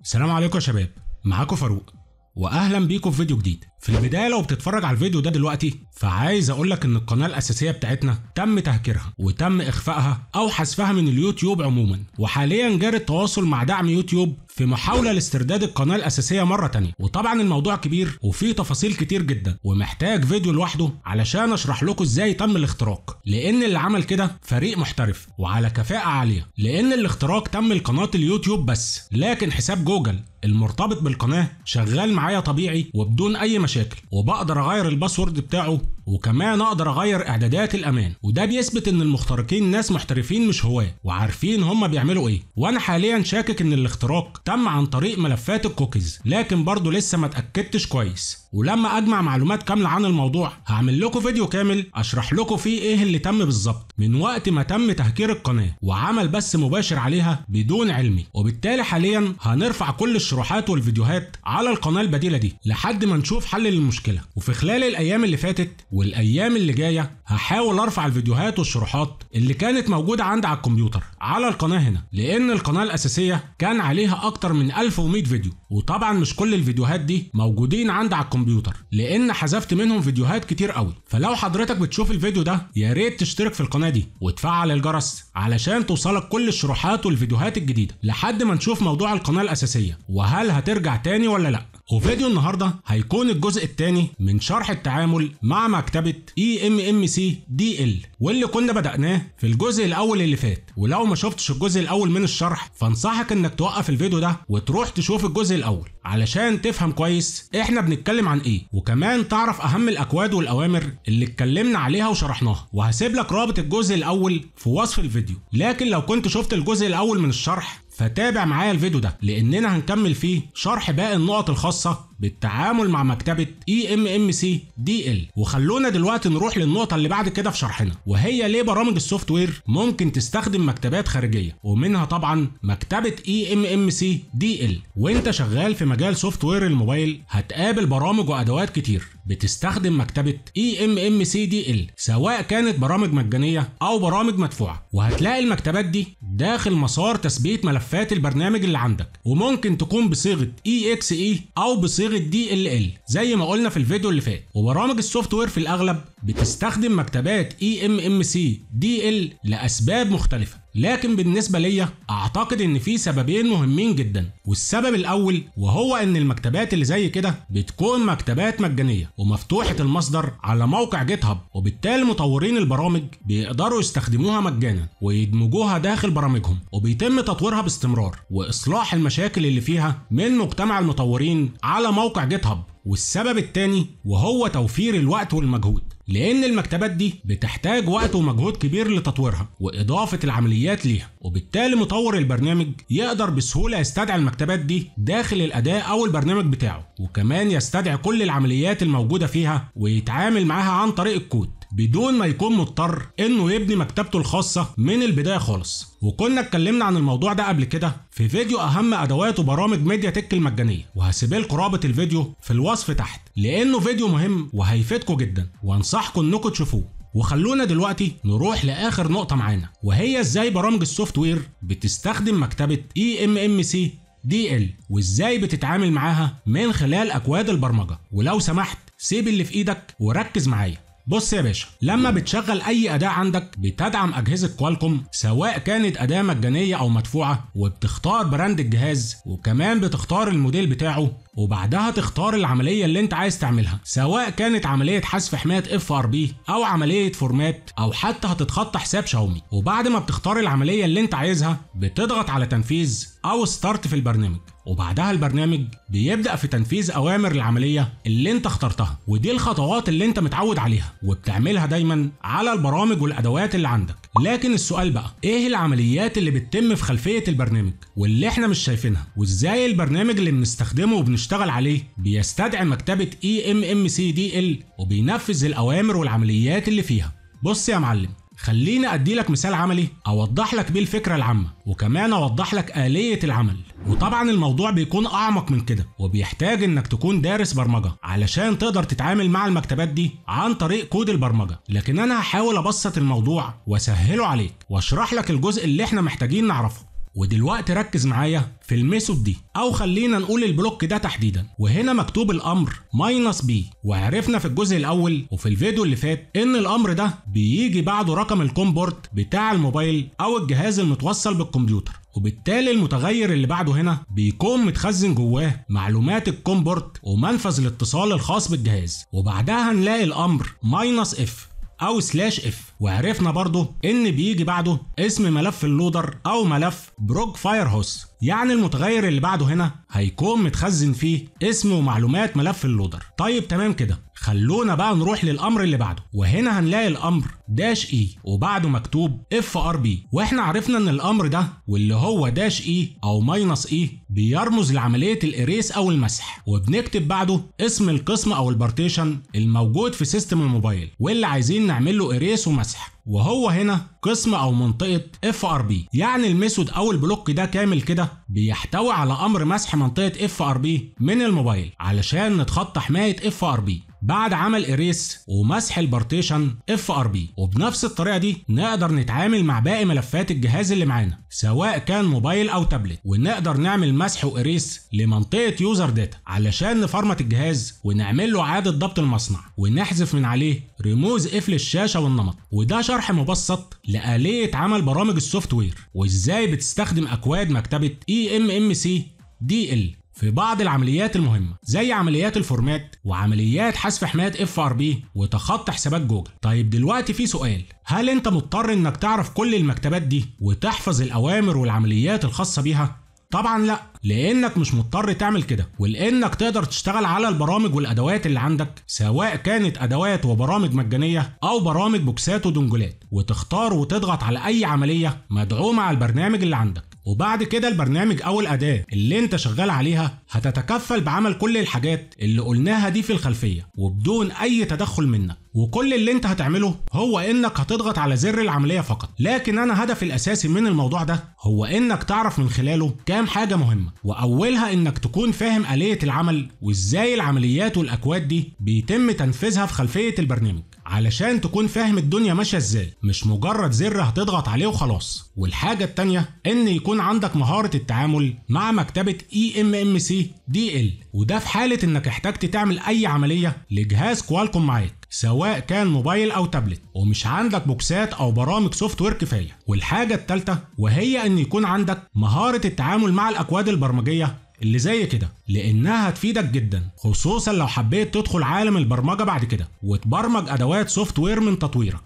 السلام عليكم يا شباب معاكم فاروق واهلا بيكم في فيديو جديد في البدايه لو بتتفرج على الفيديو ده دلوقتي فعايز اقول لك ان القناه الاساسيه بتاعتنا تم تهكيرها وتم اخفائها او حذفها من اليوتيوب عموما وحاليا جاري التواصل مع دعم يوتيوب في محاوله لاسترداد القناه الاساسيه مره تانية وطبعا الموضوع كبير وفيه تفاصيل كتير جدا ومحتاج فيديو لوحده علشان اشرح لكم ازاي تم الاختراق لان اللي عمل كده فريق محترف وعلى كفاءه عاليه لان الاختراق تم لقناه اليوتيوب بس لكن حساب جوجل المرتبط بالقناه شغال معايا طبيعي وبدون اي مشاكل وبقدر اغير الباسورد بتاعه وكمان اقدر اغير اعدادات الامان وده بيثبت ان المخترقين ناس محترفين مش هواه وعارفين هما بيعملوا ايه وانا حاليا شاكك ان الاختراق تم عن طريق ملفات الكوكيز لكن برضه لسه ما اتاكدتش كويس ولما اجمع معلومات كامله عن الموضوع هعمل لكم فيديو كامل اشرح لكم فيه ايه اللي تم بالظبط من وقت ما تم تهكير القناه وعمل بث مباشر عليها بدون علمي وبالتالي حاليا هنرفع كل الشروحات والفيديوهات على القناه البديله دي لحد ما نشوف حل للمشكله وفي خلال الايام اللي فاتت والايام اللي جايه هحاول ارفع الفيديوهات والشروحات اللي كانت موجوده عندي على الكمبيوتر على القناه هنا لان القناه الاساسيه كان عليها اكتر من 1100 فيديو وطبعا مش كل الفيديوهات دي موجودين عندي على الكمبيوتر لان حذفت منهم فيديوهات كتير قوي فلو حضرتك بتشوف الفيديو ده يا ريت تشترك في القناه دي وتفعل الجرس علشان توصلك كل الشروحات والفيديوهات الجديده لحد ما نشوف موضوع القناه الاساسيه وهل هترجع تاني ولا لا وفيديو النهارده هيكون الجزء الثاني من شرح التعامل مع مكتبه اي ام ام سي دي ال واللي كنا بدأناه في الجزء الاول اللي فات ولو ما شفتش الجزء الاول من الشرح فانصحك انك توقف الفيديو ده وتروح تشوف الجزء الاول علشان تفهم كويس احنا بنتكلم عن ايه وكمان تعرف اهم الاكواد والاوامر اللي اتكلمنا عليها وشرحناها وهسيب لك رابط الجزء الاول في وصف الفيديو لكن لو كنت شفت الجزء الاول من الشرح فتابع معايا الفيديو ده لاننا هنكمل فيه شرح باقي النقط الخاصه بالتعامل مع مكتبه EMMC DL وخلونا دلوقتي نروح للنقطه اللي بعد كده في شرحنا وهي ليه برامج السوفت وير ممكن تستخدم مكتبات خارجيه ومنها طبعا مكتبه EMMC DL وانت شغال في مجال سوفت وير الموبايل هتقابل برامج وادوات كتير بتستخدم مكتبه EMMC DL سواء كانت برامج مجانيه او برامج مدفوعه وهتلاقي المكتبات دي داخل مسار تثبيت ملفات البرنامج اللي عندك وممكن تكون بصيغه EXE e او بصيغه صيغه دي ال ال زي ما قلنا في الفيديو اللي فات وبرامج السوفت وير في الاغلب بتستخدم مكتبات اي ام ام سي دي ال لاسباب مختلفه لكن بالنسبة ليا أعتقد إن في سببين مهمين جدا والسبب الأول وهو إن المكتبات اللي زي كده بتكون مكتبات مجانية ومفتوحة المصدر على موقع جيت هاب وبالتالي مطورين البرامج بيقدروا يستخدموها مجانا ويدمجوها داخل برامجهم وبيتم تطويرها باستمرار وإصلاح المشاكل اللي فيها من مجتمع المطورين على موقع جيت هاب والسبب التاني وهو توفير الوقت والمجهود لأن المكتبات دي بتحتاج وقت ومجهود كبير لتطويرها وإضافة العمليات ليها وبالتالي مطور البرنامج يقدر بسهولة يستدعي المكتبات دي داخل الاداء أو البرنامج بتاعه وكمان يستدعي كل العمليات الموجودة فيها ويتعامل معاها عن طريق الكود بدون ما يكون مضطر انه يبني مكتبته الخاصه من البدايه خالص وكنا اتكلمنا عن الموضوع ده قبل كده في فيديو اهم ادوات وبرامج ميديا تك المجانيه وهسيب لكم رابط الفيديو في الوصف تحت لانه فيديو مهم وهيفيدكم جدا وانصحكم انكم تشوفوه وخلونا دلوقتي نروح لاخر نقطه معانا وهي ازاي برامج السوفت وير بتستخدم مكتبه اي ام ام سي دي ال وازاي بتتعامل معاها من خلال اكواد البرمجه ولو سمحت سيب اللي في ايدك وركز معايا بص يا باشا لما بتشغل اي اداة عندك بتدعم اجهزة كوالكوم سواء كانت اداة مجانية او مدفوعة وبتختار براند الجهاز وكمان بتختار الموديل بتاعه وبعدها تختار العمليه اللي انت عايز تعملها سواء كانت عمليه حذف حمايه اف ار بي او عمليه فورمات او حتى هتتخطى حساب شاومي وبعد ما بتختار العمليه اللي انت عايزها بتضغط على تنفيذ او ستارت في البرنامج وبعدها البرنامج بيبدا في تنفيذ اوامر العمليه اللي انت اخترتها ودي الخطوات اللي انت متعود عليها وبتعملها دايما على البرامج والادوات اللي عندك لكن السؤال بقى ايه العمليات اللي بتتم في خلفيه البرنامج واللي احنا مش شايفينها وازاي البرنامج اللي بنستخدمه وبنشتغل بيشتغل عليه بيستدعي مكتبة EMMCDL وبينفذ الأوامر والعمليات اللي فيها بص يا معلم خليني اديلك مثال عملي اوضح لك بيه الفكره العامه وكمان اوضح لك اليه العمل وطبعا الموضوع بيكون اعمق من كده وبيحتاج انك تكون دارس برمجه علشان تقدر تتعامل مع المكتبات دي عن طريق كود البرمجه لكن انا هحاول ابسط الموضوع واسهله عليك واشرح لك الجزء اللي احنا محتاجين نعرفه ودلوقتي ركز معايا في الميثود دي او خلينا نقول البلوك ده تحديدا وهنا مكتوب الامر ماينس بي وعرفنا في الجزء الاول وفي الفيديو اللي فات ان الامر ده بيجي بعده رقم الكومبورت بتاع الموبايل او الجهاز المتوصل بالكمبيوتر وبالتالي المتغير اللي بعده هنا بيكون متخزن جواه معلومات الكومبورت ومنفذ الاتصال الخاص بالجهاز وبعدها هنلاقي الامر ماينس اف او سلاش اف وعرفنا برضه ان بيجي بعده اسم ملف اللودر او ملف بروج فاير هوس يعني المتغير اللي بعده هنا هيكون متخزن فيه اسم ومعلومات ملف اللودر طيب تمام كده خلونا بقى نروح للامر اللي بعده وهنا هنلاقي الامر داش اي e وبعده مكتوب اف ار بي واحنا عرفنا ان الامر ده واللي هو داش اي e او ماينس اي e بيرمز لعملية الإريس أو المسح وبنكتب بعده اسم القسم أو البارتيشن الموجود في سيستم الموبايل واللي عايزين نعمل له إريس ومسح وهو هنا قسم او منطقه FRB يعني الميثود او البلوك ده كامل كده بيحتوي على امر مسح منطقه FRB من الموبايل علشان نتخطى حمايه FRB بعد عمل اريس ومسح البارتيشن اف ار بي وبنفس الطريقه دي نقدر نتعامل مع باقي ملفات الجهاز اللي معانا سواء كان موبايل او تابلت ونقدر نعمل مسح واريس لمنطقه يوزر داتا علشان نفرمت الجهاز ونعمل له اعاده ضبط المصنع ونحذف من عليه رموز قفل الشاشه والنمط وده شرح مبسط لآلية عمل برامج السوفت وير وازاي بتستخدم اكواد مكتبه اي ام ام سي دي ال في بعض العمليات المهمة زي عمليات الفورمات وعمليات حذف حماية اف ار بي وتخطي حسابات جوجل طيب دلوقتي في سؤال هل انت مضطر انك تعرف كل المكتبات دي وتحفظ الاوامر والعمليات الخاصة بيها طبعا لا لانك مش مضطر تعمل كده ولانك تقدر تشتغل على البرامج والادوات اللي عندك سواء كانت ادوات وبرامج مجانيه او برامج بوكسات ودنجلات وتختار وتضغط على اي عمليه مدعومه على البرنامج اللي عندك وبعد كده البرنامج او الاداه اللي انت شغال عليها هتتكفل بعمل كل الحاجات اللي قلناها دي في الخلفيه وبدون اي تدخل منك وكل اللي انت هتعمله هو انك هتضغط على زر العمليه فقط لكن انا هدفي الاساسي من الموضوع ده هو انك تعرف من خلاله كام حاجه مهمه واولها انك تكون فاهم اليه العمل وازاي العمليات والاكواد دي بيتم تنفيذها في خلفيه البرنامج علشان تكون فاهم الدنيا ماشيه ازاي مش مجرد زر هتضغط عليه وخلاص والحاجه التانيه ان يكون عندك مهاره التعامل مع مكتبه اي ام ام سي دي ال وده في حاله انك احتجت تعمل اي عمليه لجهاز كوالكوم معاك سواء كان موبايل او تابلت ومش عندك بوكسات او برامج سوفت وير كفايه والحاجه الثالثه وهي ان يكون عندك مهاره التعامل مع الاكواد البرمجيه اللي زي كده لانها هتفيدك جدا خصوصا لو حبيت تدخل عالم البرمجه بعد كده وتبرمج ادوات سوفت وير من تطويرك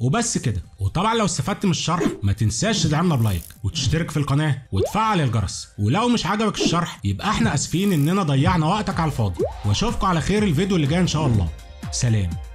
وبس كده وطبعا لو استفدت من الشرح ما تنساش تدعمنا بلايك وتشترك في القناه وتفعل الجرس ولو مش عجبك الشرح يبقى احنا اسفين اننا ضيعنا وقتك على الفاضي واشوفكم على خير الفيديو اللي جاي ان شاء الله سلام